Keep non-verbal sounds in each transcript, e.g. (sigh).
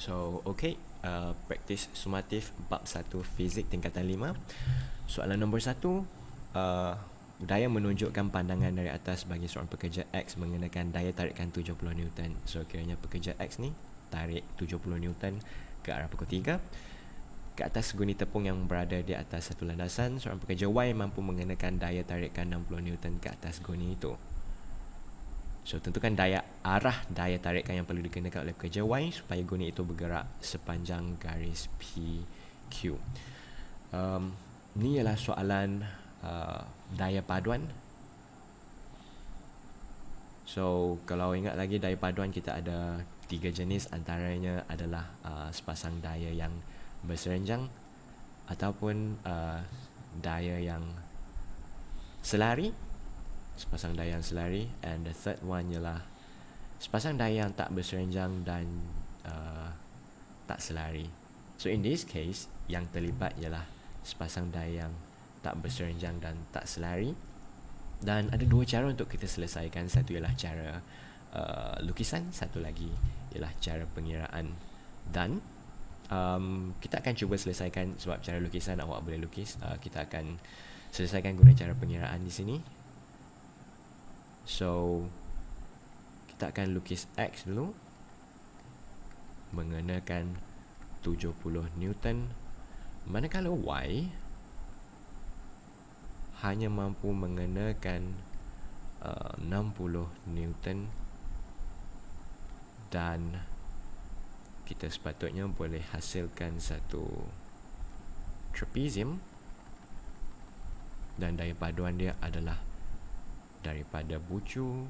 So, okay. Uh, praktis sumatif bab 1 fizik tingkatan 5. Soalan nombor 1. Uh, daya menunjukkan pandangan dari atas bagi seorang pekerja X mengenakan daya tarikan 70 Newton. So, kiranya pekerja X ni tarik 70 Newton ke arah pukul 3. Ke atas guni tepung yang berada di atas satu landasan, seorang pekerja Y mampu mengenakan daya tarikan 60 Newton ke atas guni itu. So tentukan daya arah daya tarikan yang perlu dikenakan oleh pekerja Y supaya guna itu bergerak sepanjang garis PQ. Um, ini ialah soalan uh, daya paduan. So kalau ingat lagi daya paduan kita ada tiga jenis antaranya adalah uh, sepasang daya yang berserenjang ataupun uh, daya yang selari sepasang dayang selari and the third one ialah sepasang dayang tak berserenjang dan uh, tak selari so in this case yang terlibat ialah sepasang dayang tak berserenjang dan tak selari dan ada dua cara untuk kita selesaikan satu ialah cara uh, lukisan satu lagi ialah cara pengiraan dan um, kita akan cuba selesaikan sebab cara lukisan awak boleh lukis uh, kita akan selesaikan guna cara pengiraan di sini So kita akan lukis X dulu mengenakan 70 Newton manakala Y hanya mampu mengenakan uh, 60 Newton dan kita sepatutnya boleh hasilkan satu trapezium dan daya paduan dia adalah daripada bucu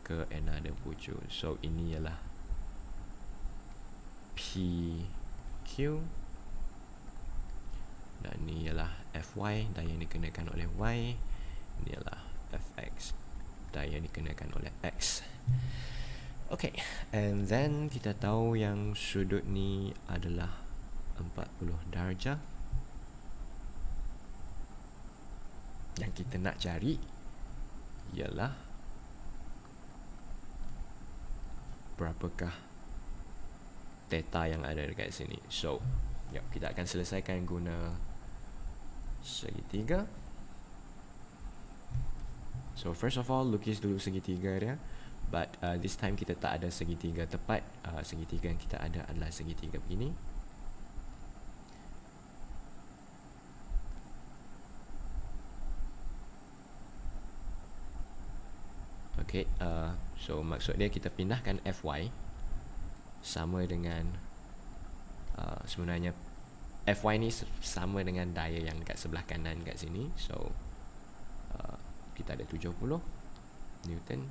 ke another bucu so ini ialah p q dan ini ialah fy dan yang dikenakan oleh y ini ialah fx dan yang dikenakan oleh x Okay, and then kita tahu yang sudut ni adalah 40 darjah dan kita nak cari ialah berapakah theta yang ada dekat sini. So, yep, kita akan selesaikan guna segitiga. So, first of all, lukis dulu segitiga dia. But uh, this time kita tak ada segitiga tepat. Uh, segitiga yang kita ada adalah segitiga begini. Okay, uh, so maksudnya kita pindahkan Fy sama dengan uh, sebenarnya Fy ni sama dengan daya yang kat sebelah kanan kat sini. So uh, kita ada 70 Newton.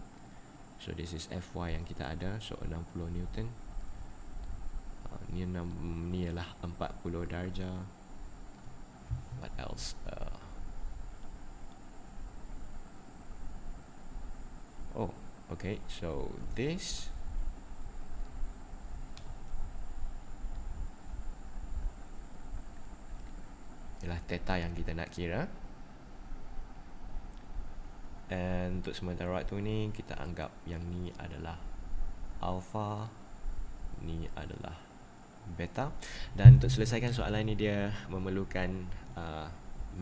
So this is Fy yang kita ada, so 60 Newton. Uh, ni, ni ialah 40 darjah What else uh, Oh, okay. So this ialah theta yang kita nak kira. Dan untuk sementara waktu ni kita anggap yang ni adalah alpha, ni adalah beta. Dan untuk selesaikan soalan ini dia memerlukan uh,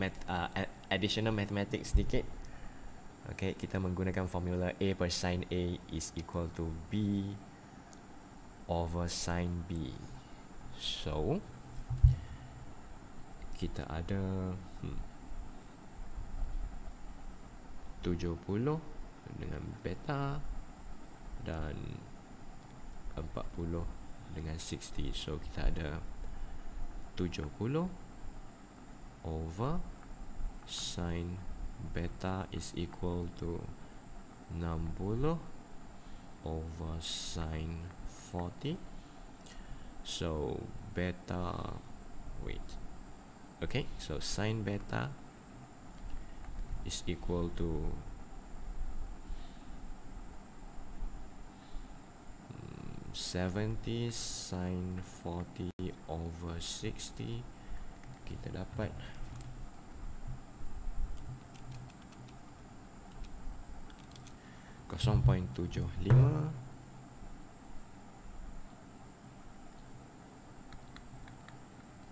math, uh, additional mathematics sedikit Okay, kita menggunakan formula A per sin A is equal to B over sin B. So, kita ada hmm, 70 dengan beta dan 40 dengan 60. So, kita ada 70 over sin B. beta is equal to 60 over sine 40 so beta wait okay so sine beta is equal to 70 sine 40 over 60 kita dapat 0.75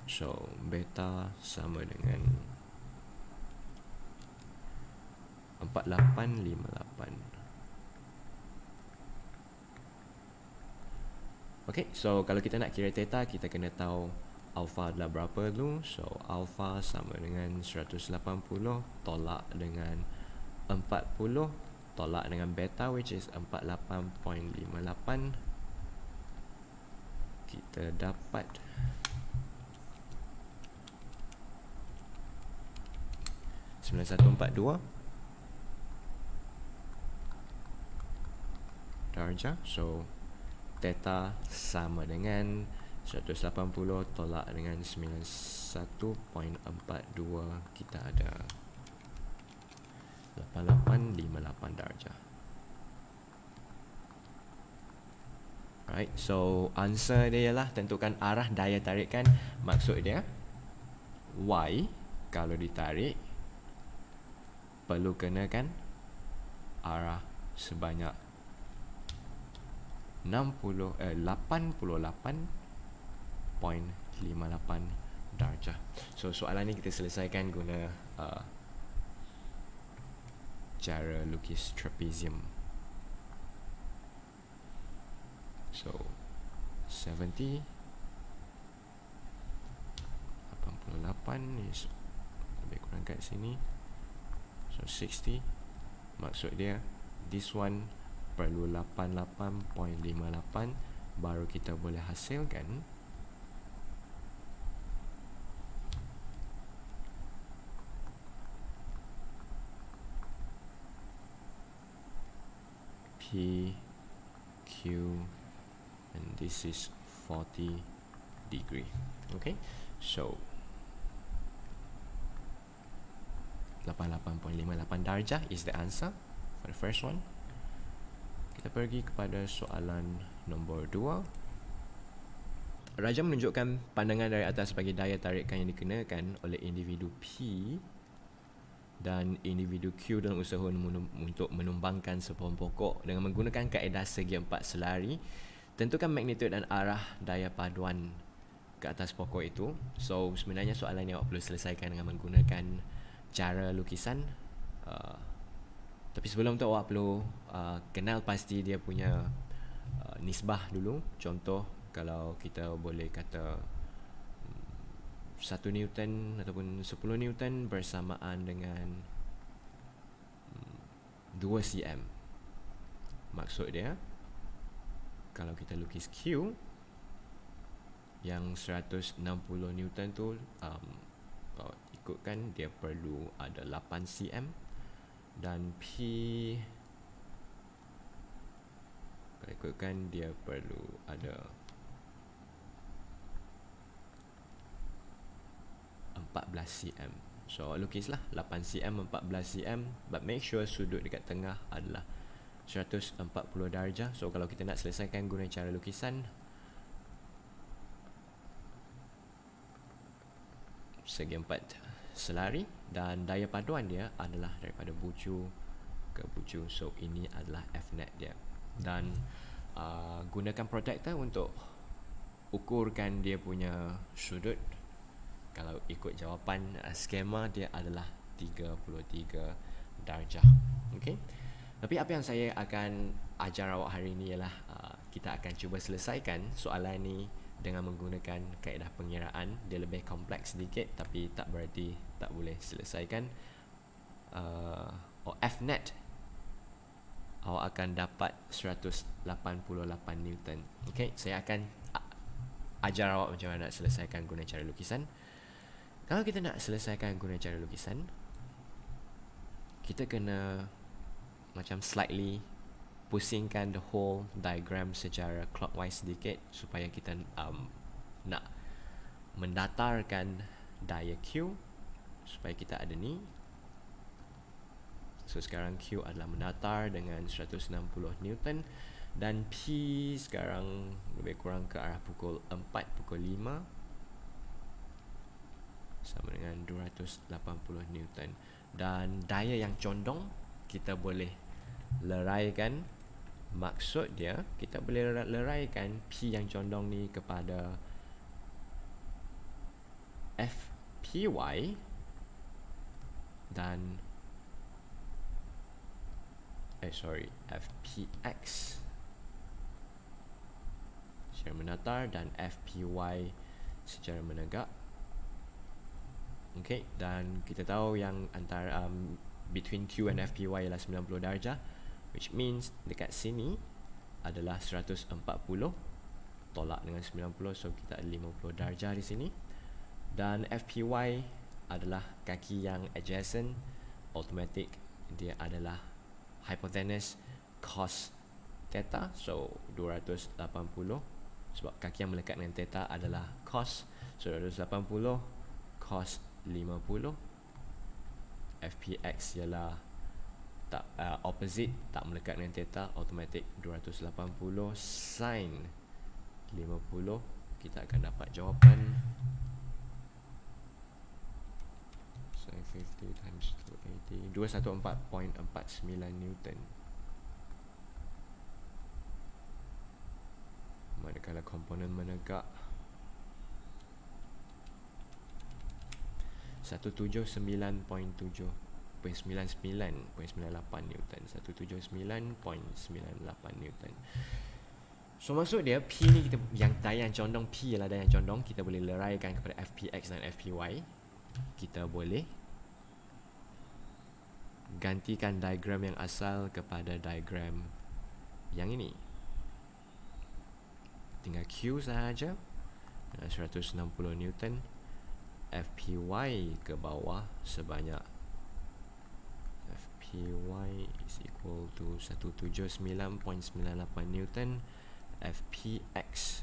so beta sama dengan 4858 Okay, so kalau kita nak kira theta kita kena tahu alpha adalah berapa dulu so alpha sama dengan 180 tolak dengan 40 tolak dengan beta which is 48.58 kita dapat sembilan satu empat dua darjah so theta sama dengan lapan puluh tolak dengan sembilan satu point empat dua kita ada 88.58 darjah. Alright, so answer dia ialah tentukan arah daya tarikan. Maksud dia, Y kalau ditarik, perlu kena kan arah sebanyak 60 eh, 88.58 darjah. So, soalan ni kita selesaikan guna uh, cara lukis trapezium. So 70 88 is lebih kurang kat sini. So 60 maksud dia this one perlu 88.58 baru kita boleh hasilkan q and this is 40 degree okay so 88.58 darjah is the answer for the first one kita pergi kepada soalan nombor 2 Raja menunjukkan pandangan dari atas bagi daya tarikan yang dikenakan oleh individu P dan individu Q dalam usaha untuk menumbangkan sepohon pokok dengan menggunakan kaedah segi empat selari tentukan magnitud dan arah daya paduan ke atas pokok itu so sebenarnya soalan ni awak perlu selesaikan dengan menggunakan cara lukisan uh, tapi sebelum tu awak perlu uh, kenal pasti dia punya uh, nisbah dulu contoh kalau kita boleh kata satu newton ataupun sepuluh newton bersamaan dengan hmm, dua cm. Maksud dia, kalau kita lukis Q, yang 160 newton tu um, kalau ikutkan dia perlu ada 8 cm dan P kalau ikutkan dia perlu ada 14cm So lukislah 8cm 14cm But make sure sudut dekat tengah adalah 140 darjah So kalau kita nak selesaikan guna cara lukisan Segi empat selari Dan daya paduan dia adalah daripada bucu ke bucu So ini adalah Fnet dia Dan uh, gunakan protector untuk ukurkan dia punya sudut kalau ikut jawapan uh, skema dia adalah 33 darjah okay. tapi apa yang saya akan ajar awak hari ini ialah uh, kita akan cuba selesaikan soalan ini dengan menggunakan kaedah pengiraan dia lebih kompleks sedikit tapi tak berarti tak boleh selesaikan uh, eh, or fnet awak akan dapat 188 newton okay? saya akan ajar awak macam mana nak selesaikan guna cara lukisan kalau kita nak selesaikan guna cara lukisan Kita kena Macam slightly Pusingkan the whole diagram secara clockwise sedikit Supaya kita um, nak Mendatarkan daya Q Supaya kita ada ni So sekarang Q adalah mendatar dengan 160 Newton Dan P sekarang lebih kurang ke arah pukul 4, pukul 5 sama dengan 280 newton dan daya yang condong kita boleh leraikan maksud dia kita boleh leraikan p yang condong ni kepada f py dan eh sorry fpx secara menatar dan fpy secara menegak Okay, dan kita tahu yang antara um, between Q and FPY ialah 90 darjah which means dekat sini adalah 140 tolak dengan 90 so kita ada 50 darjah di sini dan FPY adalah kaki yang adjacent automatic dia adalah hypotenuse cos theta so 280 sebab kaki yang melekat dengan theta adalah cos so 280 cos 50 FPX ialah tak uh, opposite tak melekat dengan theta automatic 280 sin 50 kita akan dapat jawapan sin 50 times 280 214.49 newton manakala komponen menegak 199.99.98 eh, newton 179.98 newton So maksud dia P ni kita yang daya condong P ialah daya condong kita boleh leraikan kepada FPX dan FPY. Kita boleh gantikan diagram yang asal kepada diagram yang ini. Tinggal Q sahaja 160 eh, Newton FPY ke bawah sebanyak FPY is equal to 179.98 Newton FPX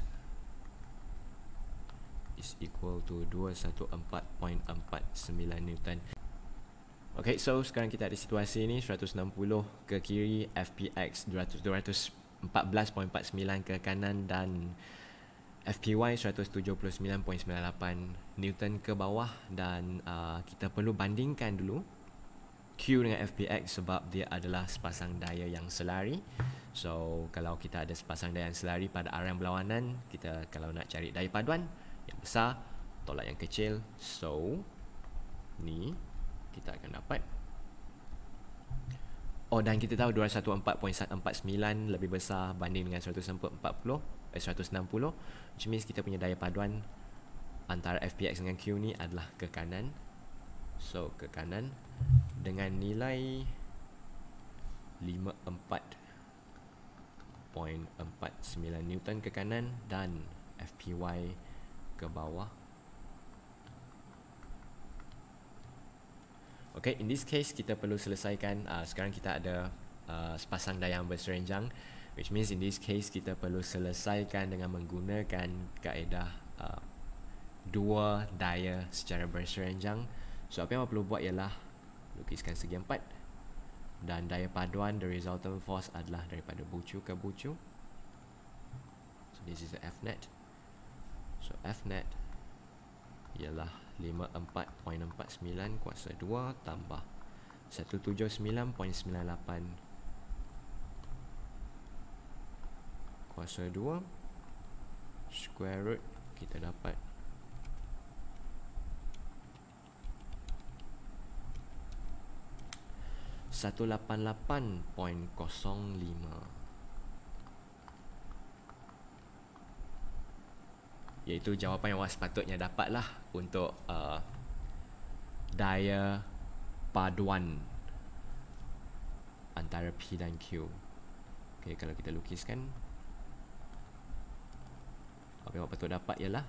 is equal to 214.49 Newton Okay, so sekarang kita ada situasi ni 160 ke kiri FPX 214.49 ke kanan dan FPY 179.98 Newton ke bawah dan uh, kita perlu bandingkan dulu Q dengan FPX sebab dia adalah sepasang daya yang selari So kalau kita ada sepasang daya yang selari pada arah yang berlawanan Kita kalau nak cari daya paduan yang besar tolak yang kecil So ni kita akan dapat Oh dan kita tahu 214.49 lebih besar banding dengan 140 Eh, which means kita punya daya paduan antara FPX dengan Q ni adalah ke kanan so ke kanan dengan nilai 54.49 Newton ke kanan dan FPY ke bawah Okay, in this case kita perlu selesaikan uh, sekarang kita ada uh, sepasang daya amba serenjang which means in this case kita perlu selesaikan dengan menggunakan kaedah uh, dua daya secara berseranjang so apa yang perlu buat ialah lukiskan segi empat dan daya paduan the resultant force adalah daripada bucu ke bucu so this is the F net so F net ialah 54.49 kuasa 2 tambah 179.98 kuasa 2 square root kita dapat satu lapan lapan point kosong lima iaitu jawapan yang awak sepatutnya dapatlah untuk uh, daya paduan antara P dan Q. Okey, kalau kita lukiskan apa yang awak patut dapat ialah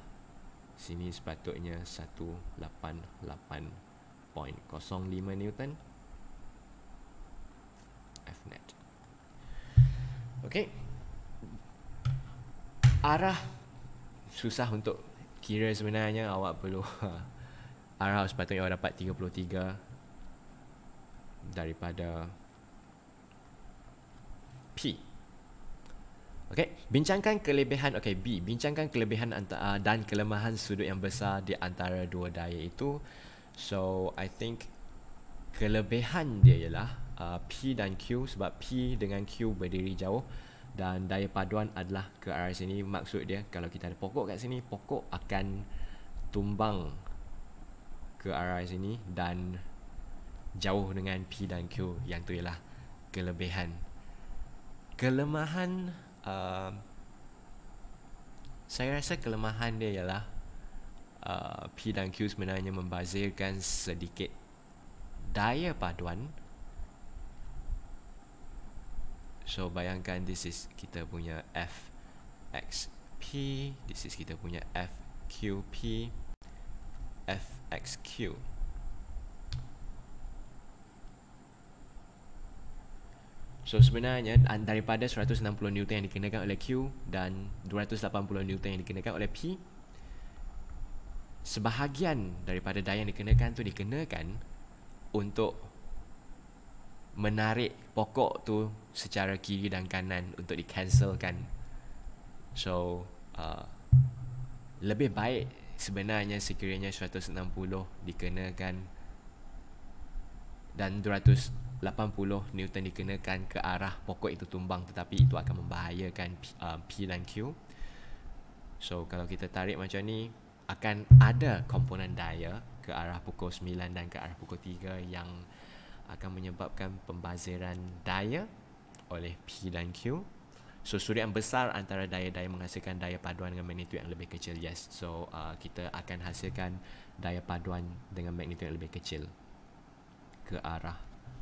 sini sepatutnya 188.05 Newton fnet net ok arah susah untuk kira sebenarnya awak perlu (laughs) arah sepatutnya awak dapat 33 daripada P Okay, bincangkan kelebihan okay B, bincangkan kelebihan antara uh, dan kelemahan sudut yang besar di antara dua daya itu. So I think kelebihan dia ialah uh, P dan Q sebab P dengan Q berdiri jauh dan daya paduan adalah ke arah sini maksud dia kalau kita ada pokok kat sini pokok akan tumbang ke arah sini dan jauh dengan P dan Q yang tu ialah kelebihan kelemahan um, saya rasa kelemahan dia ialah uh, P dan Q sebenarnya membazirkan sedikit daya paduan so bayangkan this is kita punya F X P this is kita punya F Q P F X Q So sebenarnya daripada 160 Newton yang dikenakan oleh Q dan 280 Newton yang dikenakan oleh P sebahagian daripada daya yang dikenakan tu dikenakan untuk menarik pokok tu secara kiri dan kanan untuk dicancelkan. So uh, lebih baik sebenarnya sekiranya 160 dikenakan dan 200 80 Newton dikenakan ke arah pokok itu tumbang tetapi itu akan membahayakan P, uh, P dan Q. So kalau kita tarik macam ni akan ada komponen daya ke arah pukul 9 dan ke arah pukul 3 yang akan menyebabkan pembaziran daya oleh P dan Q. So suriat yang besar antara daya-daya menghasilkan daya paduan dengan magnitude yang lebih kecil. Yes. So uh, kita akan hasilkan daya paduan dengan magnitude yang lebih kecil ke arah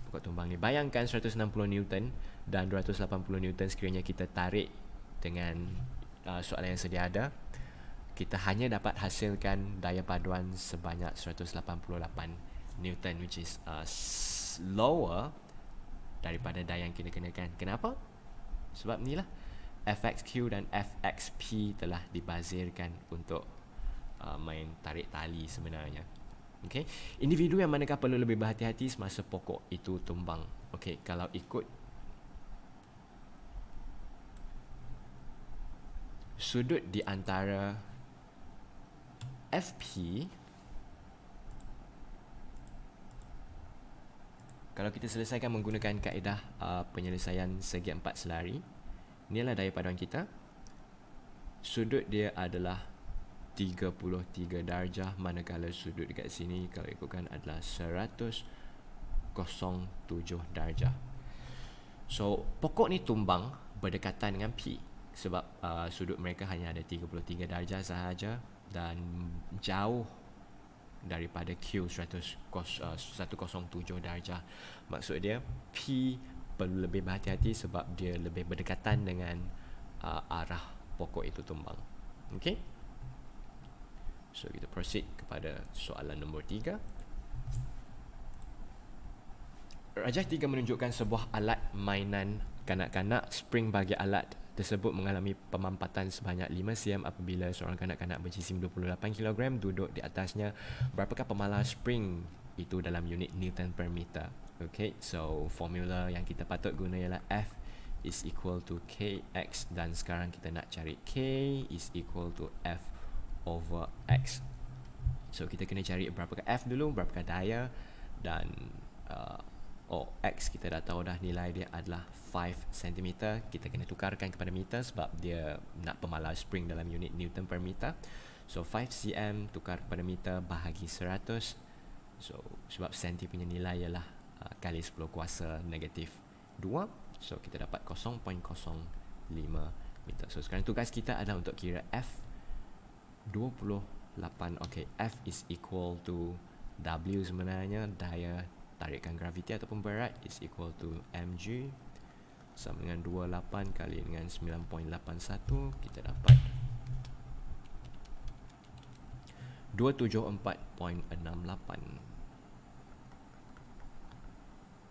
pokok tumbang ni bayangkan 160 newton dan 280 newton sekiranya kita tarik dengan uh, soalan yang sedia ada kita hanya dapat hasilkan daya paduan sebanyak 188 newton which is uh, lower daripada daya yang kita kenakan kenapa sebab ni lah. fxq dan fxp telah dibazirkan untuk uh, main tarik tali sebenarnya Okay. Individu yang manakah perlu lebih berhati-hati semasa pokok itu tumbang. Okay. Kalau ikut sudut di antara FP kalau kita selesaikan menggunakan kaedah uh, penyelesaian segi empat selari inilah daya paduan kita sudut dia adalah 33 darjah manakala sudut dekat sini kalau ikutkan adalah 107 darjah. So pokok ni tumbang berdekatan dengan P sebab uh, sudut mereka hanya ada 33 darjah sahaja dan jauh daripada Q 107 uh, darjah. Maksud dia P perlu lebih berhati-hati sebab dia lebih berdekatan dengan uh, arah pokok itu tumbang. Okay? So kita proceed kepada soalan nombor tiga. Rajah tiga menunjukkan sebuah alat mainan kanak-kanak spring bagi alat tersebut mengalami pemampatan sebanyak 5 cm apabila seorang kanak-kanak berjisim 28 kg duduk di atasnya. Berapakah pemalar spring itu dalam unit Newton per meter? Okay, so formula yang kita patut guna ialah F is equal to KX dan sekarang kita nak cari K is equal to F over X. So kita kena cari berapa ke F dulu, berapa ke daya dan uh, oh X kita dah tahu dah nilai dia adalah 5 cm. Kita kena tukarkan kepada meter sebab dia nak pemalar spring dalam unit Newton per meter. So 5 cm tukar kepada meter bahagi 100. So sebab senti punya nilai ialah uh, kali 10 kuasa negatif 2. So kita dapat 0.05 meter. So sekarang tugas kita adalah untuk kira F 28 Okey, F is equal to W sebenarnya daya tarikan graviti ataupun berat is equal to mg sama dengan 28 kali dengan 9.81 kita dapat 274.68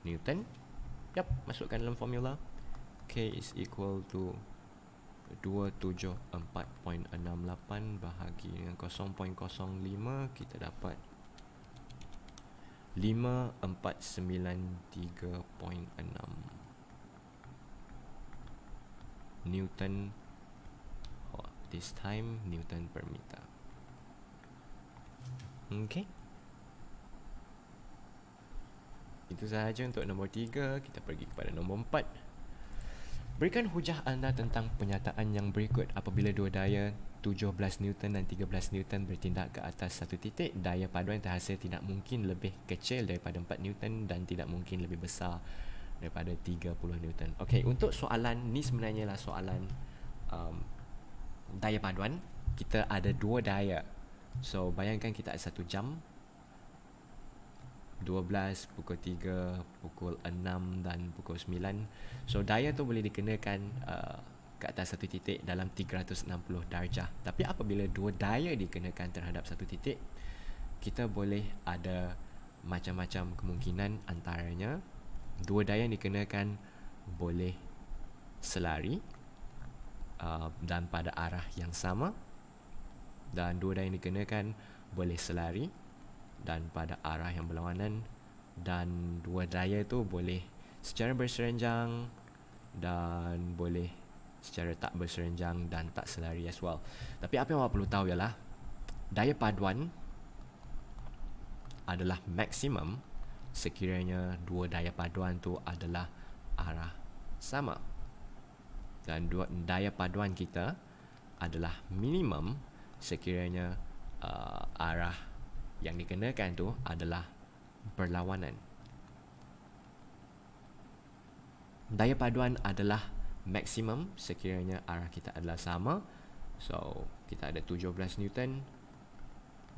Newton Yap, masukkan dalam formula K is equal to 274.68 bahagi dengan 0.05 kita dapat 5493.6 Newton oh, this time Newton per meter Okay Itu sahaja untuk nombor 3 Kita pergi kepada nombor 4 Berikan hujah anda tentang pernyataan yang berikut apabila dua daya 17 Newton dan 13 Newton bertindak ke atas satu titik, daya paduan yang terhasil tidak mungkin lebih kecil daripada 4 Newton dan tidak mungkin lebih besar daripada 30 Newton. Okey, untuk soalan ni sebenarnya lah soalan um, daya paduan. Kita ada dua daya. So, bayangkan kita ada satu jam 12, pukul 3, pukul 6 dan pukul 9. So daya tu boleh dikenakan uh, ke atas satu titik dalam 360 darjah. Tapi apabila dua daya dikenakan terhadap satu titik, kita boleh ada macam-macam kemungkinan antaranya dua daya yang dikenakan boleh selari uh, dan pada arah yang sama dan dua daya yang dikenakan boleh selari dan pada arah yang berlawanan dan dua daya itu boleh secara berserenjang dan boleh secara tak berserenjang dan tak selari as well. Tapi apa yang awak perlu tahu ialah daya paduan adalah maksimum sekiranya dua daya paduan tu adalah arah sama. Dan dua daya paduan kita adalah minimum sekiranya uh, arah yang dikenakan tu adalah berlawanan. Daya paduan adalah maksimum sekiranya arah kita adalah sama. So, kita ada 17 Newton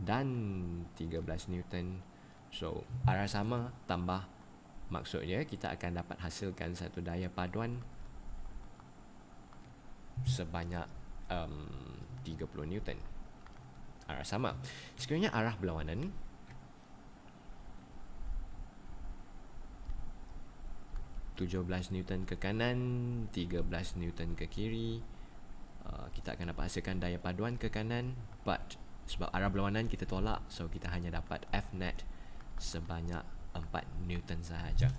dan 13 Newton. So, arah sama tambah maksudnya kita akan dapat hasilkan satu daya paduan sebanyak um, 30 Newton arah sama. Sekiranya arah berlawanan, Newton ke kanan, tiga belas Newton ke kiri, uh, kita akan dapat hasilkan daya paduan ke kanan, but sebab arah berlawanan kita tolak, so kita hanya dapat F net sebanyak empat Newton sahaja.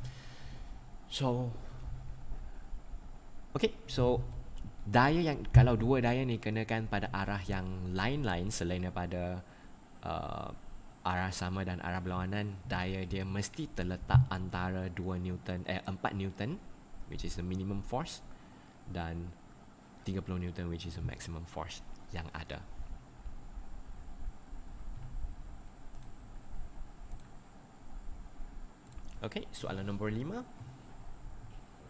So, okay, so daya yang kalau dua daya ni kenakan pada arah yang lain-lain selain daripada uh, arah sama dan arah berlawanan daya dia mesti terletak antara 2 Newton eh 4 Newton which is the minimum force dan 30 Newton which is the maximum force yang ada Okay, soalan nombor lima.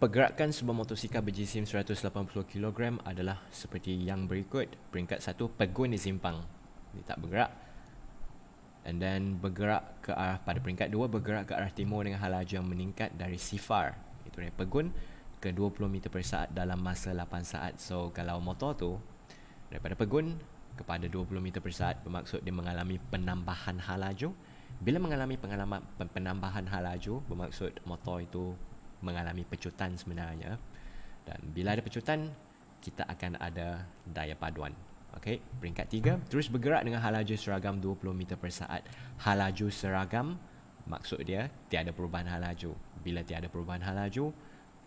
Pergerakan sebuah motosikal berjisim 180kg adalah seperti yang berikut Peringkat 1, pegun di simpang Dia tak bergerak And then bergerak ke arah pada peringkat 2 bergerak ke arah timur dengan halaju yang meningkat dari sifar Itu dia pegun ke 20 meter per saat dalam masa 8 saat So kalau motor tu daripada pegun kepada 20 meter per saat bermaksud dia mengalami penambahan halaju bila mengalami pengalaman penambahan halaju bermaksud motor itu mengalami pecutan sebenarnya dan bila ada pecutan kita akan ada daya paduan Okey, peringkat tiga terus bergerak dengan halaju seragam 20 meter per saat. Halaju seragam maksud dia tiada perubahan halaju. Bila tiada perubahan halaju,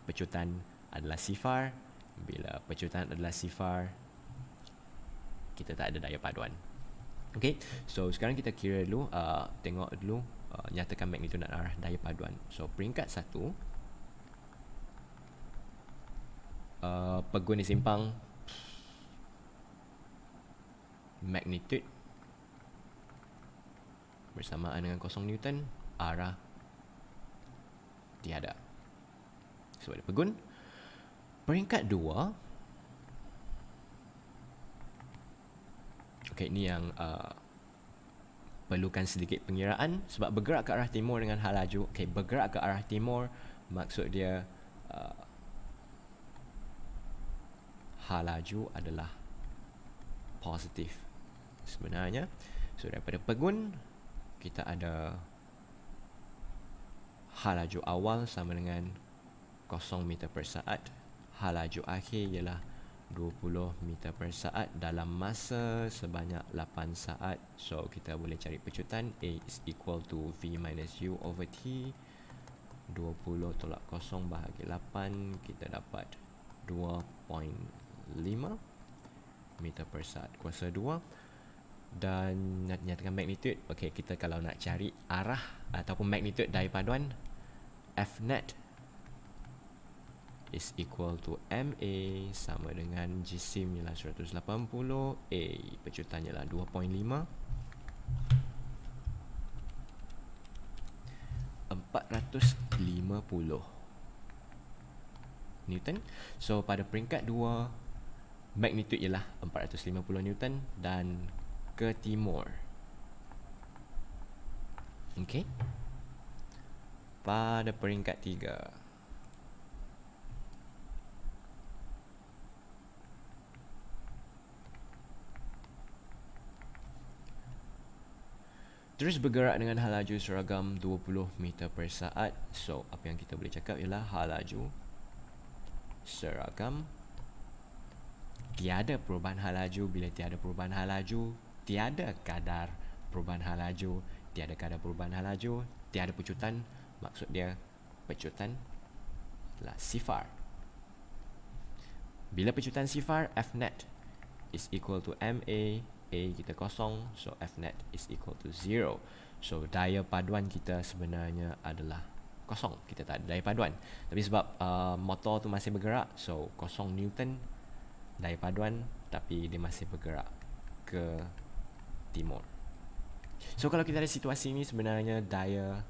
pecutan adalah sifar. Bila pecutan adalah sifar, kita tak ada daya paduan. Okey, so sekarang kita kira dulu, uh, tengok dulu, uh, nyatakan magnitude dan arah daya paduan. So peringkat satu, Uh, pegun di simpang magnitude bersamaan dengan kosong newton arah tiada so ada pegun peringkat dua Okay, ni yang uh, perlukan sedikit pengiraan sebab bergerak ke arah timur dengan hal laju okay, bergerak ke arah timur maksud dia uh, Halaju adalah positif sebenarnya so daripada pegun kita ada halaju awal sama dengan 0 meter per saat Halaju akhir ialah 20 meter per saat dalam masa sebanyak 8 saat so kita boleh cari pecutan A is equal to V minus U over T 20 tolak kosong bahagi 8 kita dapat 5 meter per saat kuasa 2 dan nyatakan magnitude okey kita kalau nak cari arah ataupun magnitude paduan F net is equal to MA sama dengan jisim ialah 180 A pecutan ialah 2.5 450 Newton So pada peringkat 2 magnitude ialah 450 newton dan ke timur. Okey. Pada peringkat tiga, Terus bergerak dengan halaju laju seragam 20 meter per saat. So, apa yang kita boleh cakap ialah halaju seragam tiada perubahan hal laju bila tiada perubahan hal laju tiada kadar perubahan hal laju tiada kadar perubahan hal laju tiada pecutan maksud dia pecutan adalah sifar bila pecutan sifar f net is equal to ma a kita kosong so f net is equal to zero so daya paduan kita sebenarnya adalah kosong kita tak ada daya paduan tapi sebab uh, motor tu masih bergerak so kosong newton dari paduan tapi dia masih bergerak ke timur. So kalau kita ada situasi ni sebenarnya daya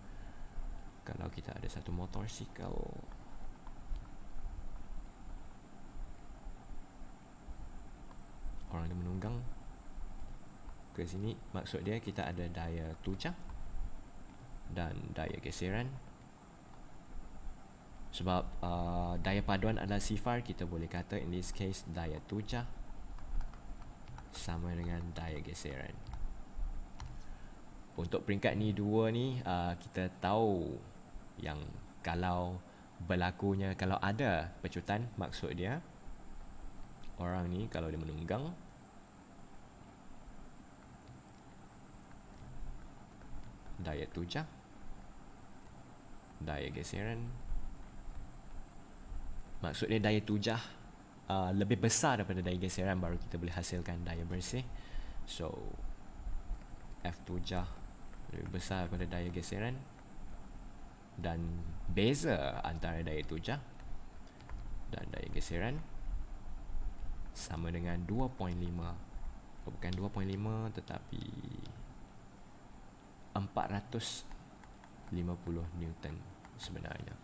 kalau kita ada satu motorsikal orang yang menunggang ke sini maksud dia kita ada daya tujang dan daya geseran sebab uh, daya paduan adalah sifar kita boleh kata in this case daya tujah sama dengan daya geseran untuk peringkat ni dua ni uh, kita tahu yang kalau berlakunya kalau ada pecutan maksud dia orang ni kalau dia menunggang daya tujah daya geseran maksudnya daya tujah uh, lebih besar daripada daya geseran baru kita boleh hasilkan daya bersih so F tujah lebih besar daripada daya geseran dan beza antara daya tujah dan daya geseran sama dengan 2.5 bukan 2.5 tetapi 450 Newton sebenarnya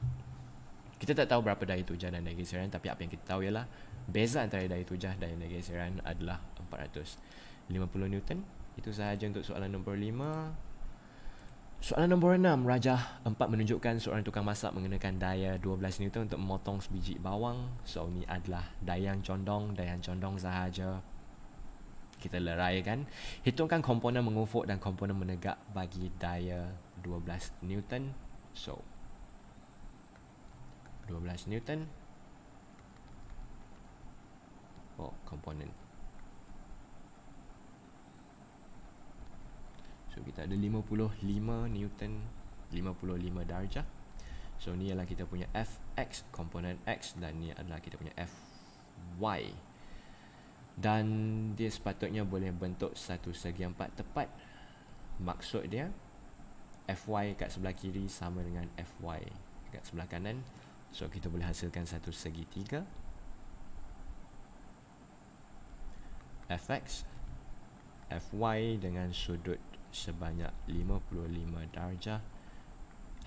kita tak tahu berapa daya tujah dan daya geseran tapi apa yang kita tahu ialah beza antara daya tujah dan daya geseran adalah 450 Newton itu sahaja untuk soalan nombor 5 Soalan nombor enam, Raja empat menunjukkan seorang tukang masak mengenakan daya 12 Newton untuk memotong sebiji bawang. So, ni adalah daya yang condong, daya yang condong sahaja. Kita lerai kan? Hitungkan komponen mengufuk dan komponen menegak bagi daya 12 Newton. So, 12 newton for oh, component so kita ada 55 newton 55 darjah so ni ialah kita punya fx komponen x dan ni adalah kita punya fy dan dia sepatutnya boleh bentuk satu segi empat tepat maksud dia fy kat sebelah kiri sama dengan fy kat sebelah kanan So kita boleh hasilkan satu segitiga fx fy dengan sudut sebanyak 55 darjah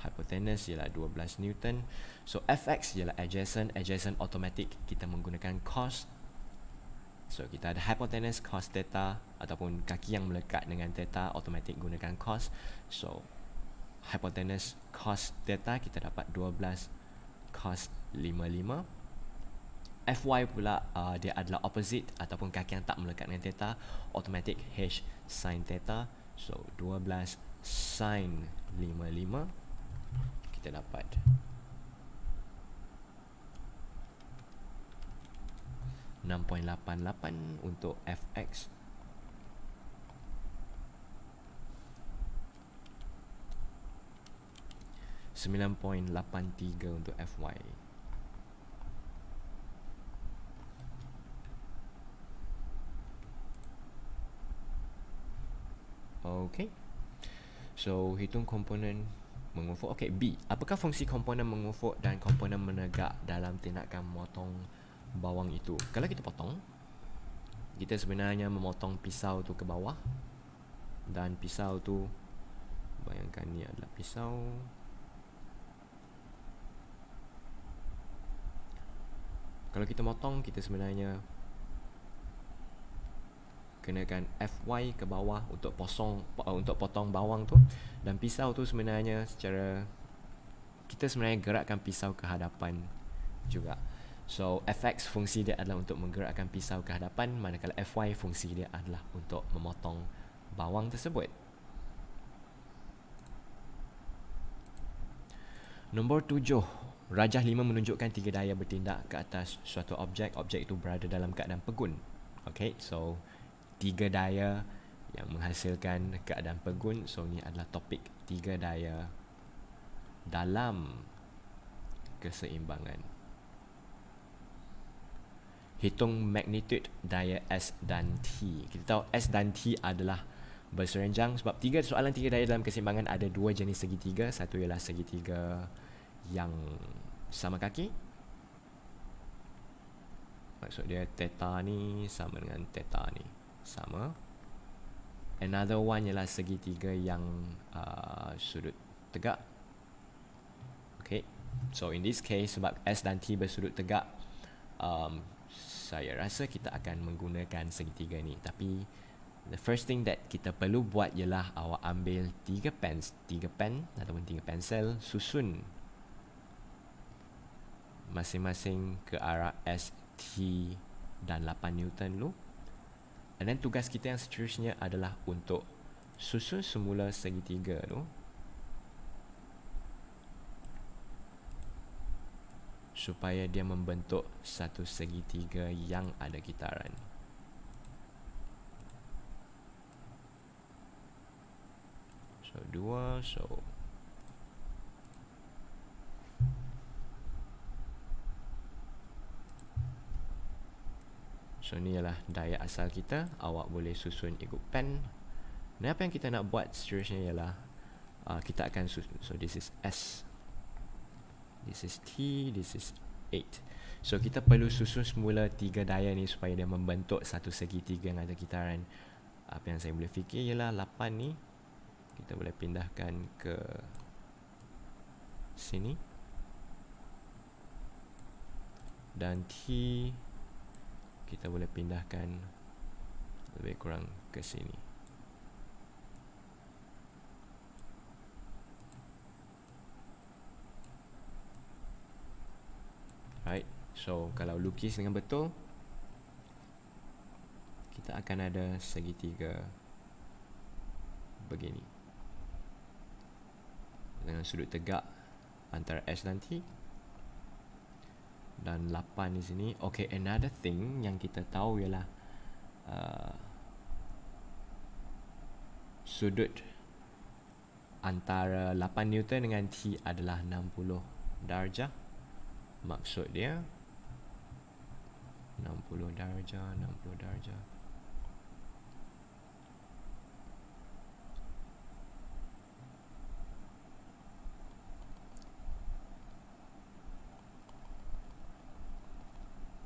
hypotenuse ialah 12 newton so fx ialah adjacent adjacent automatic kita menggunakan cos so kita ada hypotenuse cos theta ataupun kaki yang melekat dengan theta automatic gunakan cos so hypotenuse cos theta kita dapat cost 55 FY pula uh, dia adalah opposite ataupun kaki yang tak melekat dengan theta automatic H sin theta so 12 sin 55 kita dapat Enam point lapan lapan untuk FX. 9.83 untuk FY. Okay. So, hitung komponen mengufuk. Okay, B. Apakah fungsi komponen mengufuk dan komponen menegak dalam tindakan memotong bawang itu? Kalau kita potong, kita sebenarnya memotong pisau tu ke bawah dan pisau tu bayangkan ni adalah pisau Kalau kita motong kita sebenarnya kenakan FY ke bawah untuk potong uh, eh, untuk potong bawang tu dan pisau tu sebenarnya secara kita sebenarnya gerakkan pisau ke hadapan juga. So FX fungsi dia adalah untuk menggerakkan pisau ke hadapan manakala FY fungsi dia adalah untuk memotong bawang tersebut. Nombor tujuh Rajah lima menunjukkan tiga daya bertindak ke atas suatu objek. Objek itu berada dalam keadaan pegun. Okay, so tiga daya yang menghasilkan keadaan pegun. So ini adalah topik tiga daya dalam keseimbangan. Hitung magnitude daya S dan T. Kita tahu S dan T adalah berserenjang sebab tiga soalan tiga daya dalam keseimbangan ada dua jenis segitiga. Satu ialah segitiga yang sama kaki maksud dia theta ni sama dengan theta ni sama another one ialah segitiga yang uh, sudut tegak okay so in this case sebab s dan t bersudut tegak um, saya rasa kita akan menggunakan segitiga ni tapi the first thing that kita perlu buat ialah awak ambil tiga pens tiga pen ataupun tiga pensel susun masing-masing ke arah s, t dan 8 Newton dulu. And then tugas kita yang seterusnya adalah untuk susun semula segitiga tu. Supaya dia membentuk satu segitiga yang ada gitaran. So, dua. So, So ni ialah daya asal kita Awak boleh susun ikut pen Dan apa yang kita nak buat seterusnya ialah uh, Kita akan susun So this is S This is T This is 8 So kita perlu susun semula tiga daya ni Supaya dia membentuk satu segitiga yang ada kitaran Apa yang saya boleh fikir ialah 8 ni Kita boleh pindahkan ke Sini Dan T kita boleh pindahkan lebih kurang ke sini right so kalau lukis dengan betul kita akan ada segitiga begini dengan sudut tegak antara S dan T dan 8 di sini. Okay, another thing yang kita tahu ialah uh, sudut antara 8 Newton dengan T adalah 60 darjah. Maksud dia 60 darjah, 60 darjah.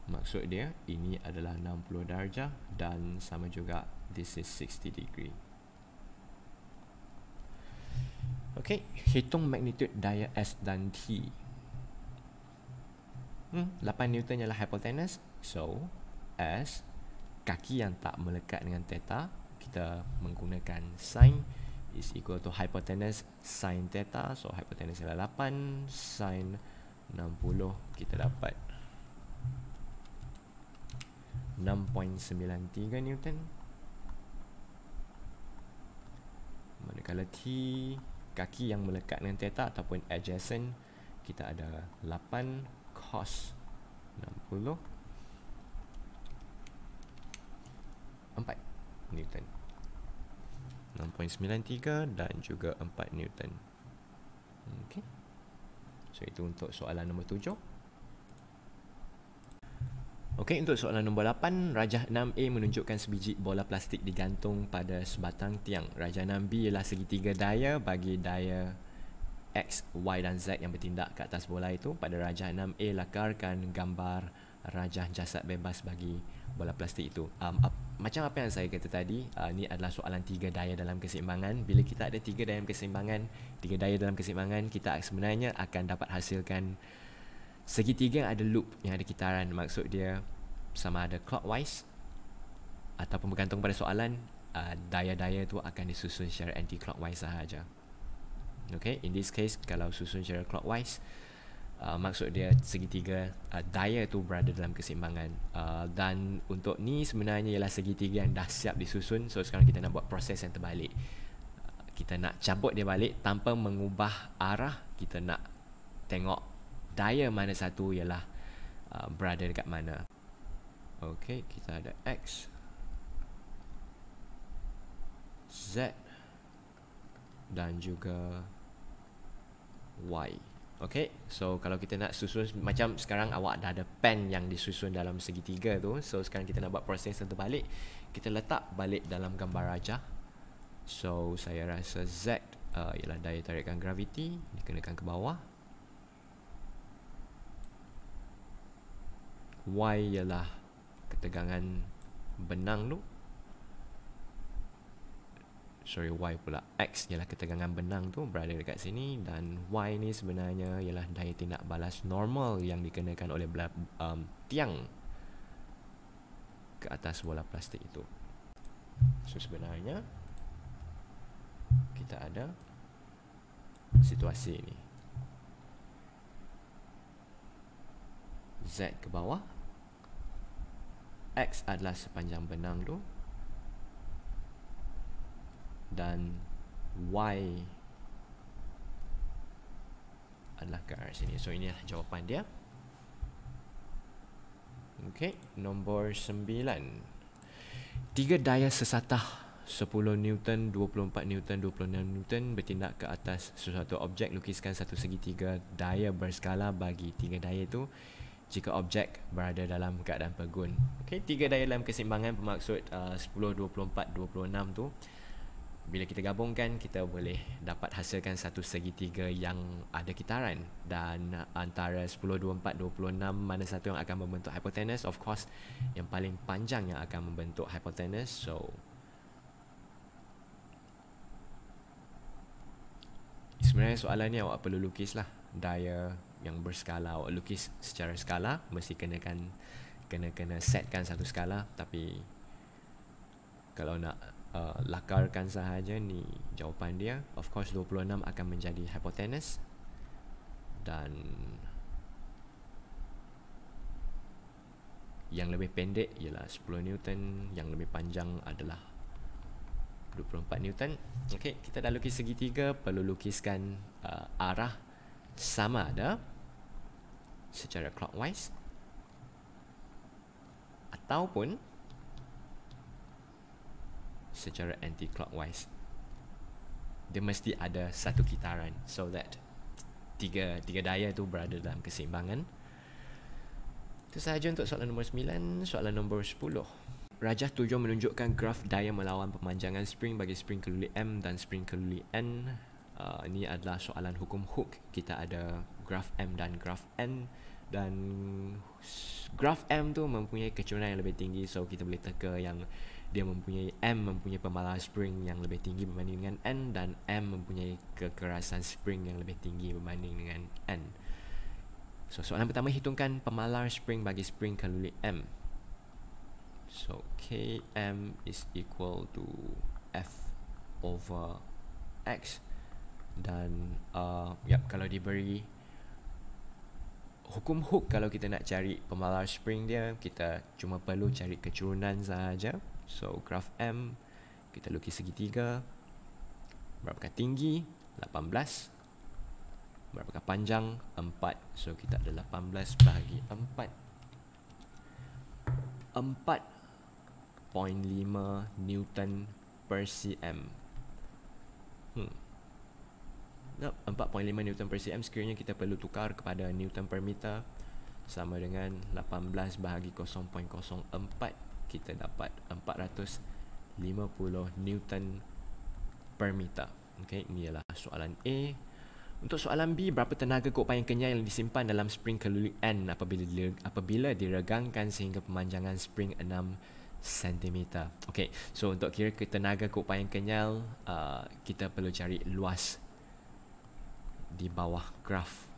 maksud dia ini adalah 60 darjah dan sama juga this is 60 degree Okay, hitung magnitude daya S dan T hmm, 8 newton ialah hypotenuse so, S kaki yang tak melekat dengan theta kita menggunakan sine is equal to hypotenuse sine theta so hypotenuse ialah 8 sine 60 kita dapat 6.93 kan, Newton Manakala T Kaki yang melekat dengan tetak ataupun adjacent Kita ada 8 cos 60 4 Newton 6.93 dan juga 4 Newton Okay So itu untuk soalan nombor 7 Okey, untuk soalan nombor 8, rajah 6A menunjukkan sebiji bola plastik digantung pada sebatang tiang. Rajah 6B ialah segitiga daya bagi daya X, Y dan Z yang bertindak ke atas bola itu. Pada rajah 6A, lakarkan gambar rajah jasad bebas bagi bola plastik itu. Um, ap, macam apa yang saya kata tadi, uh, ini adalah soalan tiga daya dalam keseimbangan. Bila kita ada tiga daya dalam keseimbangan, tiga daya dalam keseimbangan, kita sebenarnya akan dapat hasilkan Segitiga ada loop yang ada kitaran Maksud dia sama ada clockwise Ataupun bergantung pada soalan uh, Daya-daya tu akan disusun secara anti-clockwise sahaja Okay, in this case kalau susun secara clockwise uh, Maksud dia segitiga uh, daya tu berada dalam kesimbangan. uh, Dan untuk ni sebenarnya ialah segitiga yang dah siap disusun So sekarang kita nak buat proses yang terbalik uh, kita nak cabut dia balik tanpa mengubah arah kita nak tengok daya mana satu ialah uh, berada dekat mana. Okey, kita ada X, Z dan juga Y. Okey, so kalau kita nak susun macam sekarang awak dah ada pen yang disusun dalam segitiga tu. So sekarang kita nak buat proses yang terbalik. Kita letak balik dalam gambar raja. So saya rasa Z uh, ialah daya tarikan graviti dikenakan ke bawah. Y ialah ketegangan benang tu Sorry Y pula X ialah ketegangan benang tu berada dekat sini Dan Y ni sebenarnya ialah daya tindak balas normal yang dikenakan oleh bela- um, tiang Ke atas bola plastik itu So sebenarnya Kita ada Situasi ini Z ke bawah X adalah sepanjang benang tu dan Y adalah ke arah sini. So inilah jawapan dia. Okay, nombor sembilan. Tiga daya sesatah 10 Newton, 24 Newton, 26 Newton bertindak ke atas sesuatu objek lukiskan satu segitiga daya berskala bagi tiga daya itu jika objek berada dalam keadaan pegun. Okay, tiga daya dalam keseimbangan bermaksud uh, 10 24 26 tu bila kita gabungkan kita boleh dapat hasilkan satu segitiga yang ada kitaran dan antara 10 24 26 mana satu yang akan membentuk hypotenuse of course yang paling panjang yang akan membentuk hypotenuse so sebenarnya soalan ni awak perlu lukis lah daya yang berskala awak lukis secara skala mesti kenakan kena kena setkan satu skala tapi kalau nak uh, lakarkan sahaja ni jawapan dia of course 26 akan menjadi hypotenuse dan yang lebih pendek ialah 10 newton yang lebih panjang adalah 24 newton okey kita dah lukis segitiga perlu lukiskan uh, arah sama ada secara clockwise ataupun secara anti-clockwise dia mesti ada satu kitaran so that tiga tiga daya tu berada dalam keseimbangan itu sahaja untuk soalan nombor 9 soalan nombor 10 Rajah tujuh menunjukkan graf daya melawan pemanjangan spring bagi spring keluli M dan spring keluli N uh, ini adalah soalan hukum hook kita ada graf M dan graf N dan graf M tu mempunyai kecenderungan yang lebih tinggi so kita boleh teka yang dia mempunyai M mempunyai pemalas spring yang lebih tinggi berbanding dengan N dan M mempunyai kekerasan spring yang lebih tinggi berbanding dengan N So soalan pertama hitungkan pemalar spring bagi spring keluli M. So KM is equal to F over X dan uh, yep, kalau diberi hukum hook kalau kita nak cari pemalar spring dia kita cuma perlu cari kecurunan saja so graph M kita lukis segitiga berapakah tinggi 18 berapakah panjang 4 so kita ada 18 bahagi 4 4. 0.5 newton per cm hmm. 4.5 newton per cm sekiranya kita perlu tukar kepada newton per meter sama dengan 18 bahagi 0.04 kita dapat 450 newton per meter okay, ini ialah soalan A untuk soalan B, berapa tenaga kuat payung kenyal yang disimpan dalam spring keluli N apabila apabila diregangkan sehingga pemanjangan spring 6 sentimeter. Okey, so untuk kira tenaga kuat payung kenyal, uh, kita perlu cari luas di bawah graf.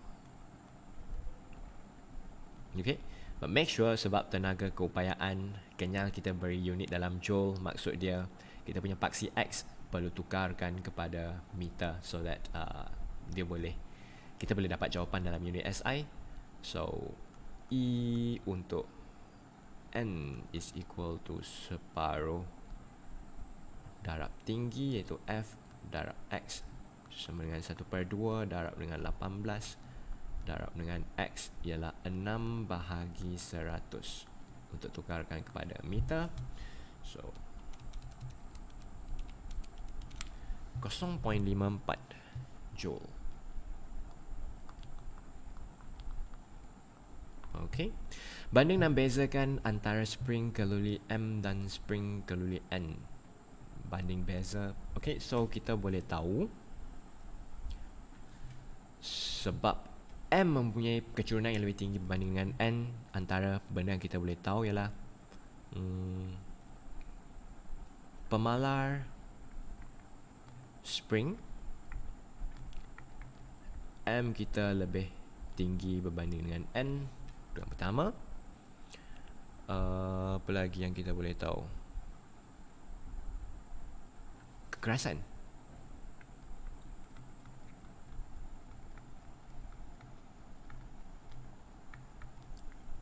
Okay, but make sure sebab tenaga keupayaan kenyal kita beri unit dalam joule, maksud dia kita punya paksi X perlu tukarkan kepada meter so that uh, dia boleh kita boleh dapat jawapan dalam unit SI. So E untuk N is equal to separuh darab tinggi iaitu F darab X sama dengan 1 per 2 darab dengan 18 darab dengan X ialah 6 bahagi 100 untuk tukarkan kepada meter so 0.54 joule Okey. Banding dan bezakan antara spring keluli M dan spring keluli N. Banding beza. Okey, so kita boleh tahu sebab M mempunyai kecurunan yang lebih tinggi berbanding dengan N antara benda yang kita boleh tahu ialah hmm, pemalar spring M kita lebih tinggi berbanding dengan N yang pertama uh, apa lagi yang kita boleh tahu kekerasan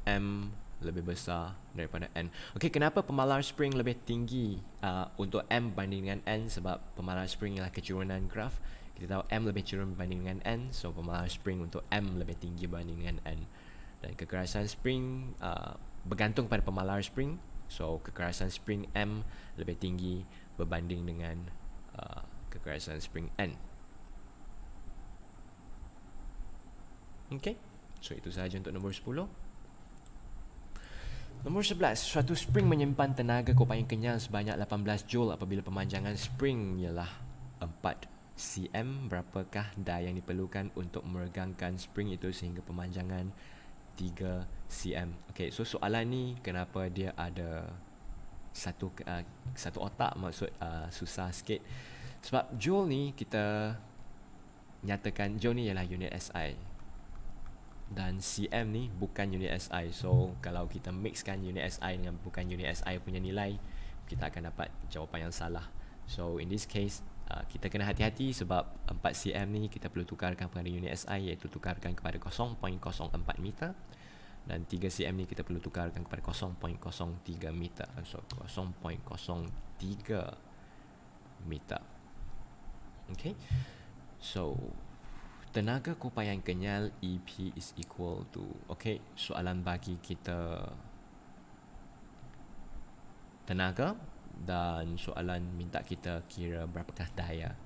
M lebih besar daripada N. Okey, kenapa pemalar spring lebih tinggi uh, untuk M banding dengan N? Sebab pemalar spring ialah kecurunan graf. Kita tahu M lebih curun berbanding dengan N. So, pemalar spring untuk M lebih tinggi berbanding dengan N. Dan kekerasan spring uh, bergantung pada pemalar spring. So, kekerasan spring M lebih tinggi berbanding dengan uh, kekerasan spring N. Okey, so itu sahaja untuk nombor 10. Nombor 11, suatu spring menyimpan tenaga kupain kenyang sebanyak 18 joule apabila pemanjangan spring ialah 4 cm. Berapakah daya yang diperlukan untuk meregangkan spring itu sehingga pemanjangan 3 cm? Okay, so soalan ni kenapa dia ada satu uh, satu otak maksud uh, susah sikit. Sebab joule ni kita nyatakan joule ni ialah unit SI dan CM ni bukan unit SI so kalau kita mixkan unit SI dengan bukan unit SI punya nilai kita akan dapat jawapan yang salah so in this case uh, kita kena hati-hati sebab 4 CM ni kita perlu tukarkan kepada unit SI iaitu tukarkan kepada 0.04 meter dan 3 CM ni kita perlu tukarkan kepada 0.03 meter so 0.03 meter okay so Tenaga kupayan kenyal EP is equal to Okay, soalan bagi kita Tenaga Dan soalan minta kita kira berapakah daya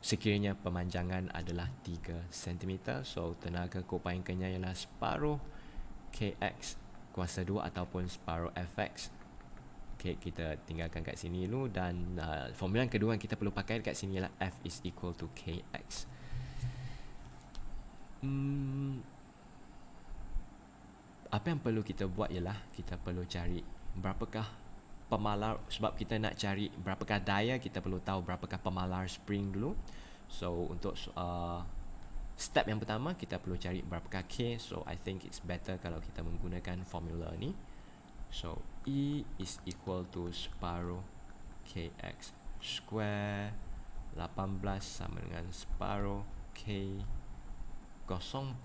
Sekiranya pemanjangan adalah 3 cm So tenaga kupayan kenyal ialah separuh KX kuasa 2 ataupun separuh FX Okay, kita tinggalkan kat sini dulu Dan uh, formula kedua yang kita perlu pakai kat sini ialah F is equal to KX Hmm, apa yang perlu kita buat ialah kita perlu cari berapakah pemalar sebab kita nak cari berapakah daya kita perlu tahu berapakah pemalar spring dulu. So untuk uh, step yang pertama kita perlu cari berapakah K. So I think it's better kalau kita menggunakan formula ni. So E is equal to separuh KX square 18 sama dengan separuh k 0.04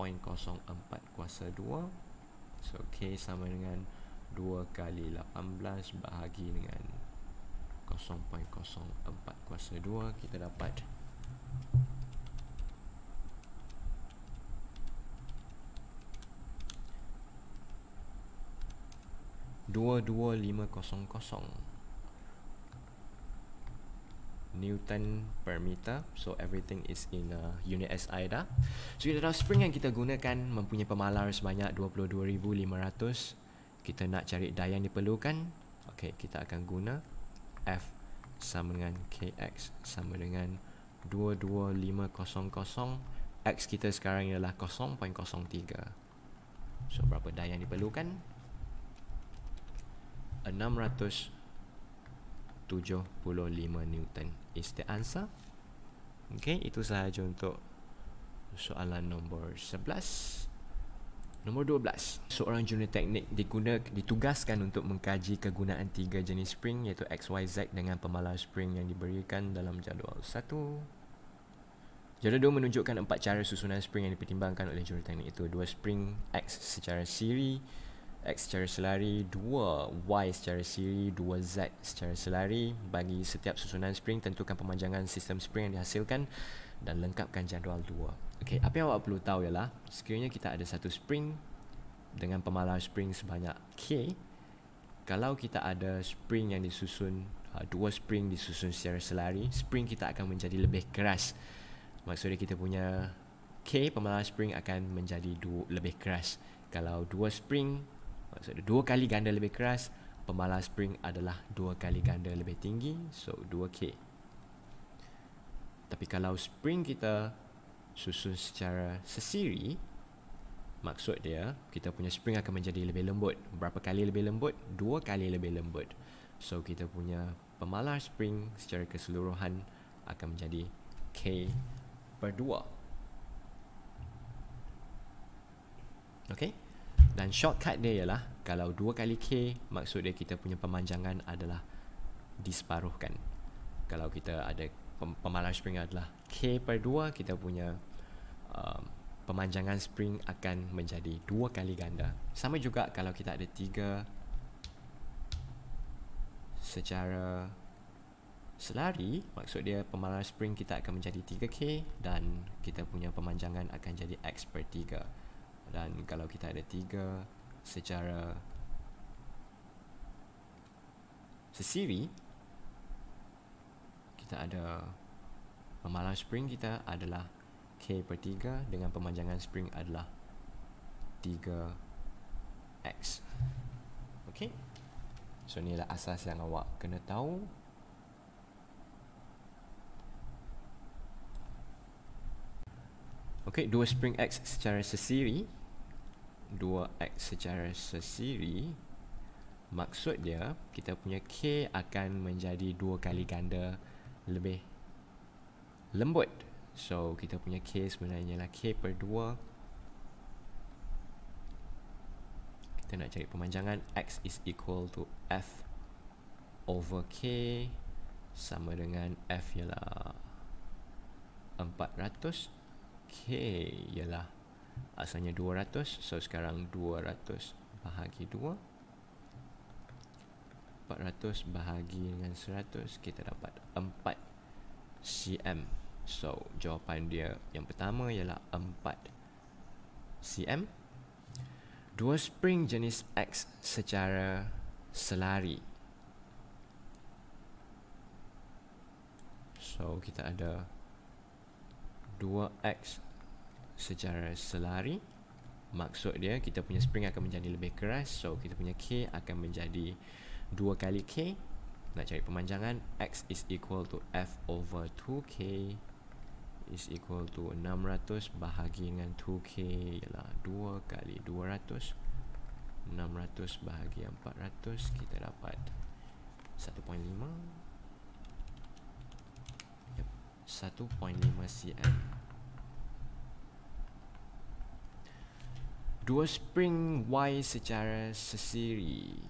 kuasa 2 so K sama dengan 2 kali 18 bahagi dengan 0.04 kuasa 2 kita dapat 22500 Newton per meter So everything is in a unit SI dah So kita tahu spring yang kita gunakan Mempunyai pemalar sebanyak 22,500 Kita nak cari daya yang diperlukan Okay, kita akan guna F sama dengan KX Sama dengan 22,500 X kita sekarang ialah 0.03 So berapa daya yang diperlukan 670 75 Newton is the answer. Okay, itu sahaja untuk soalan nombor 11. Nombor 12. Seorang junior teknik diguna, ditugaskan untuk mengkaji kegunaan tiga jenis spring iaitu XYZ dengan pemalar spring yang diberikan dalam jadual 1. Jadual 2 menunjukkan empat cara susunan spring yang dipertimbangkan oleh jurulatih itu. Dua spring X secara siri, X secara selari, 2 Y secara siri, 2 Z secara selari bagi setiap susunan spring tentukan pemanjangan sistem spring yang dihasilkan dan lengkapkan jadual 2. Okay, apa yang awak perlu tahu ialah sekiranya kita ada satu spring dengan pemalar spring sebanyak K, kalau kita ada spring yang disusun ha, dua spring disusun secara selari, spring kita akan menjadi lebih keras. Maksudnya kita punya K pemalar spring akan menjadi du- lebih keras. Kalau dua spring So dia dua kali ganda lebih keras Pembalas spring adalah dua kali ganda lebih tinggi So 2K Tapi kalau spring kita susun secara sesiri Maksud dia kita punya spring akan menjadi lebih lembut Berapa kali lebih lembut? Dua kali lebih lembut So kita punya pemalar spring secara keseluruhan akan menjadi K per 2 Okay? dan shortcut dia ialah kalau 2 kali K maksud dia kita punya pemanjangan adalah disparuhkan kalau kita ada pemalang spring adalah K per 2 kita punya um, pemanjangan spring akan menjadi 2 kali ganda sama juga kalau kita ada 3 secara selari maksud dia pemalang spring kita akan menjadi 3K dan kita punya pemanjangan akan jadi X per 3 dan kalau kita ada tiga secara sesiri kita ada pemalang spring kita adalah K per tiga dengan pemanjangan spring adalah tiga x okay? so ni lah asas yang awak kena tahu Okay, dua spring X secara sesiri 2x secara sesiri maksud dia kita punya k akan menjadi dua kali ganda lebih lembut so kita punya k sebenarnya lah k per 2 kita nak cari pemanjangan x is equal to f over k sama dengan f ialah 400 k ialah 400 asalnya 200 so sekarang 200 bahagi 2 400 bahagi dengan 100 kita dapat 4 cm so jawapan dia yang pertama ialah 4 cm dua spring jenis X secara selari so kita ada 2x secara selari maksud dia kita punya spring akan menjadi lebih keras so kita punya K akan menjadi 2 kali K nak cari pemanjangan X is equal to F over 2K is equal to 600 bahagi dengan 2K ialah 2 kali 200 600 bahagi 400 kita dapat 1.5 yep. 1.5 cm dua spring Y secara sesiri.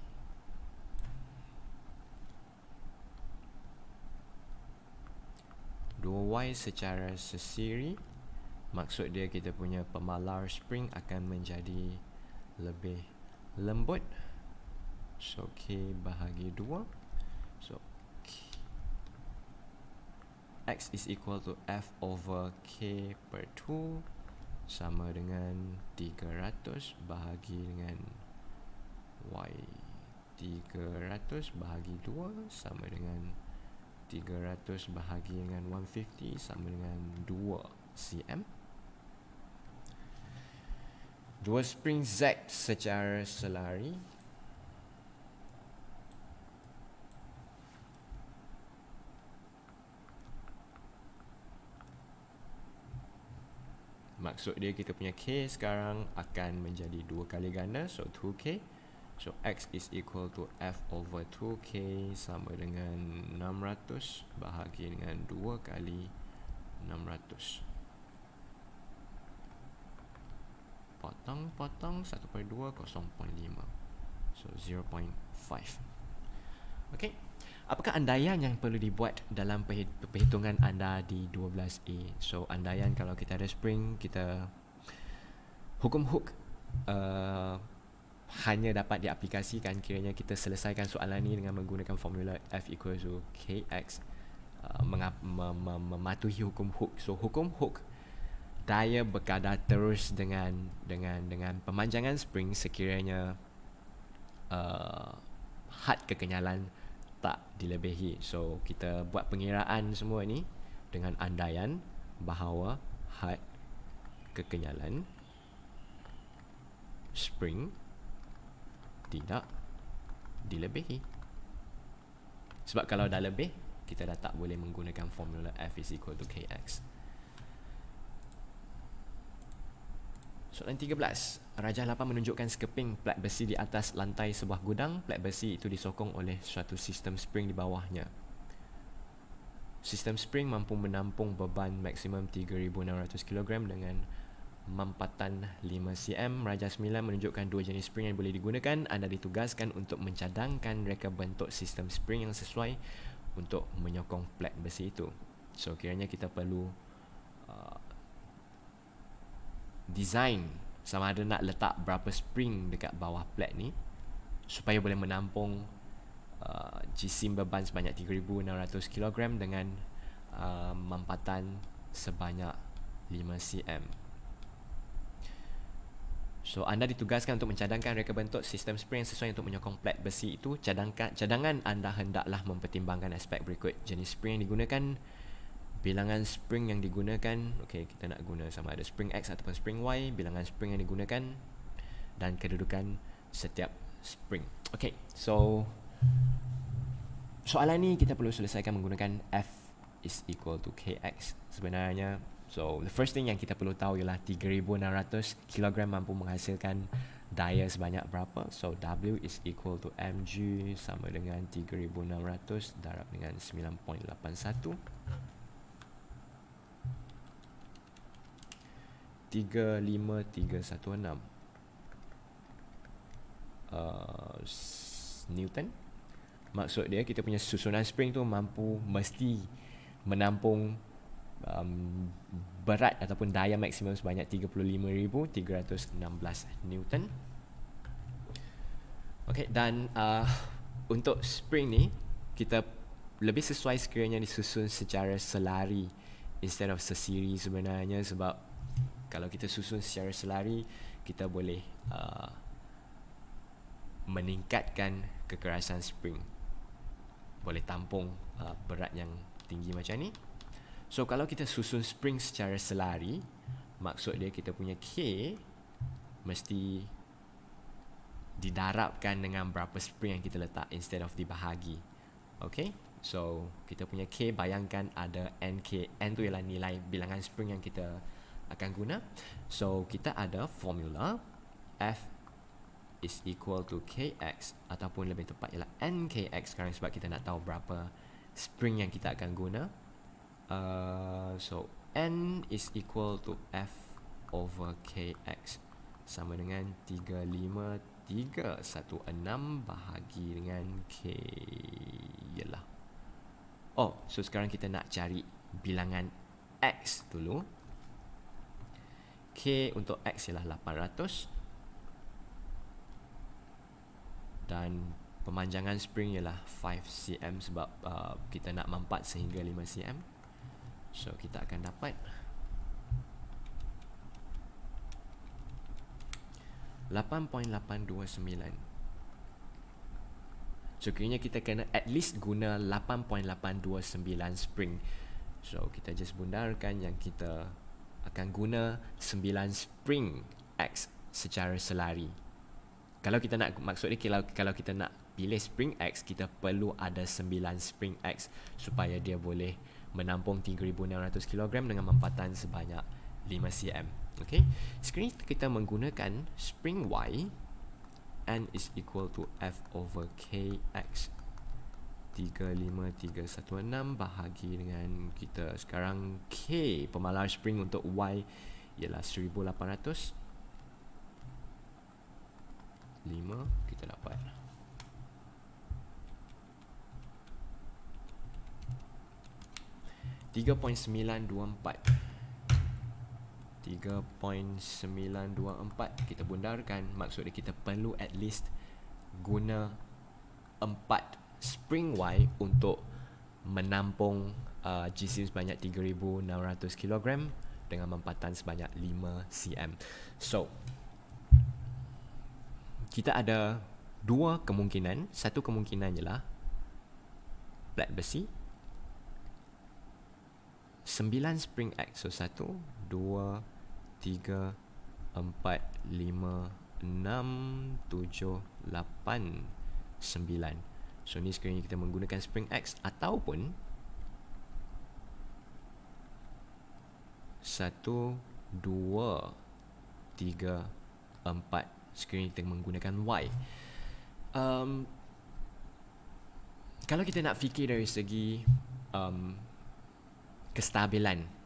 Dua Y secara sesiri maksud dia kita punya pemalar spring akan menjadi lebih lembut. So K bahagi 2. So K. X is equal to F over K per 2 sama dengan 300 bahagi dengan y 300 bahagi 2 sama dengan 300 bahagi dengan 150 sama dengan 2 cm dua spring z secara selari maksud dia kita punya k sekarang akan menjadi dua kali ganda so 2k so x is equal to f over 2k sama dengan 600 bahagi dengan dua kali 600 potong potong 1 per 2 0.5 so 0.5 okay apakah andaian yang perlu dibuat dalam perhitungan anda di 12A? So, andaian kalau kita ada spring, kita hukum hook uh, hanya dapat diaplikasikan kiranya kita selesaikan soalan ini dengan menggunakan formula F equals to KX uh, mengap- mem- mem- mematuhi hukum hook. So, hukum hook daya berkadar terus dengan dengan dengan pemanjangan spring sekiranya uh, had kekenyalan tak dilebihi. So kita buat pengiraan semua ni dengan andaian bahawa had kekenyalan spring tidak dilebihi. Sebab kalau dah lebih, kita dah tak boleh menggunakan formula F is equal to KX. Soalan 13. Rajah 8 menunjukkan sekeping plat besi di atas lantai sebuah gudang. Plat besi itu disokong oleh suatu sistem spring di bawahnya. Sistem spring mampu menampung beban maksimum 3,600 kg dengan mampatan 5 cm. Rajah 9 menunjukkan dua jenis spring yang boleh digunakan. Anda ditugaskan untuk mencadangkan reka bentuk sistem spring yang sesuai untuk menyokong plat besi itu. So, kiranya kita perlu design sama ada nak letak berapa spring dekat bawah plat ni supaya boleh menampung uh, jisim beban sebanyak 3600 kg dengan uh, mampatan sebanyak 5 cm. So anda ditugaskan untuk mencadangkan reka bentuk sistem spring yang sesuai untuk menyokong plat besi itu cadangkan cadangan anda hendaklah mempertimbangkan aspek berikut jenis spring yang digunakan bilangan spring yang digunakan okey kita nak guna sama ada spring x ataupun spring y bilangan spring yang digunakan dan kedudukan setiap spring okey so soalan ni kita perlu selesaikan menggunakan f is equal to kx sebenarnya so the first thing yang kita perlu tahu ialah 3600 kg mampu menghasilkan daya sebanyak berapa so w is equal to mg sama dengan 3600 darab dengan 9.81 35316 uh, Newton Maksud dia kita punya susunan spring tu mampu mesti menampung um, berat ataupun daya maksimum sebanyak 35,316 Newton Okay dan uh, untuk spring ni kita lebih sesuai sekiranya disusun secara selari instead of sesiri sebenarnya sebab kalau kita susun secara selari kita boleh uh, meningkatkan kekerasan spring boleh tampung uh, berat yang tinggi macam ni so kalau kita susun spring secara selari maksud dia kita punya K mesti didarabkan dengan berapa spring yang kita letak instead of dibahagi okay so kita punya K bayangkan ada NK N tu ialah nilai bilangan spring yang kita akan guna so kita ada formula f is equal to kx ataupun lebih tepat ialah nkx sekarang sebab kita nak tahu berapa spring yang kita akan guna uh, so n is equal to f over kx sama dengan 35316 bahagi dengan k ialah oh so sekarang kita nak cari bilangan x dulu K untuk X ialah 800 Dan pemanjangan spring ialah 5cm Sebab uh, kita nak mampat sehingga 5cm So kita akan dapat 8.829 So kira kita kena at least guna 8.829 spring So kita just bundarkan yang kita akan guna 9 spring X secara selari. Kalau kita nak maksudnya kalau kalau kita nak pilih spring X kita perlu ada 9 spring X supaya dia boleh menampung 3600 kg dengan mempatan sebanyak 5 cm. Okey, Sekarang kita menggunakan spring Y and is equal to F over KX 3-5-3-1-6 bahagi dengan kita sekarang K pemalar spring untuk Y ialah 1800 5 kita dapat Tiga point sembilan dua empat Tiga point sembilan dua empat Kita bundarkan Maksudnya kita perlu at least Guna Empat spring Y untuk menampung uh, GCM sebanyak 3600 kg dengan mempatan sebanyak 5 cm. So kita ada dua kemungkinan, satu kemungkinan ialah plat besi 9 spring X so 1 2 3 4 5 6 7 8 9 So ni sekiranya kita menggunakan Spring X ataupun Satu Dua Tiga Empat Sekiranya kita menggunakan Y um, Kalau kita nak fikir dari segi um, Kestabilan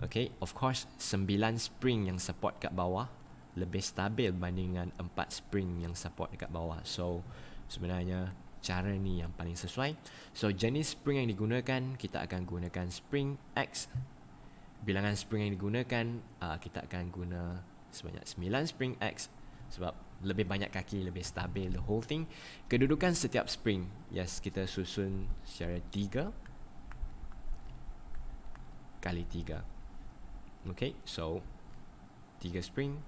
Okay, of course, sembilan spring yang support kat bawah lebih stabil berbanding dengan empat spring yang support kat bawah. So, sebenarnya cara ni yang paling sesuai. So jenis spring yang digunakan kita akan gunakan spring X. Bilangan spring yang digunakan uh, kita akan guna sebanyak 9 spring X sebab lebih banyak kaki lebih stabil the whole thing. Kedudukan setiap spring. Yes, kita susun secara 3 kali 3. Okay, so 3 spring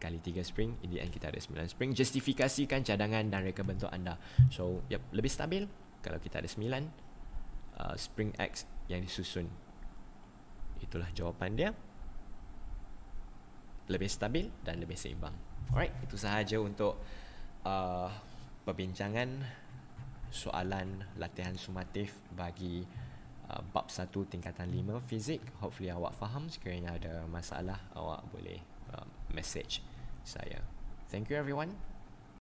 kali 3 spring in the end kita ada 9 spring justifikasikan cadangan dan reka bentuk anda so yep lebih stabil kalau kita ada 9 uh, spring X yang disusun itulah jawapan dia lebih stabil dan lebih seimbang alright itu sahaja untuk uh, perbincangan soalan latihan sumatif bagi uh, bab 1 tingkatan 5 fizik hopefully awak faham sekiranya ada masalah awak boleh message saya. Thank you everyone.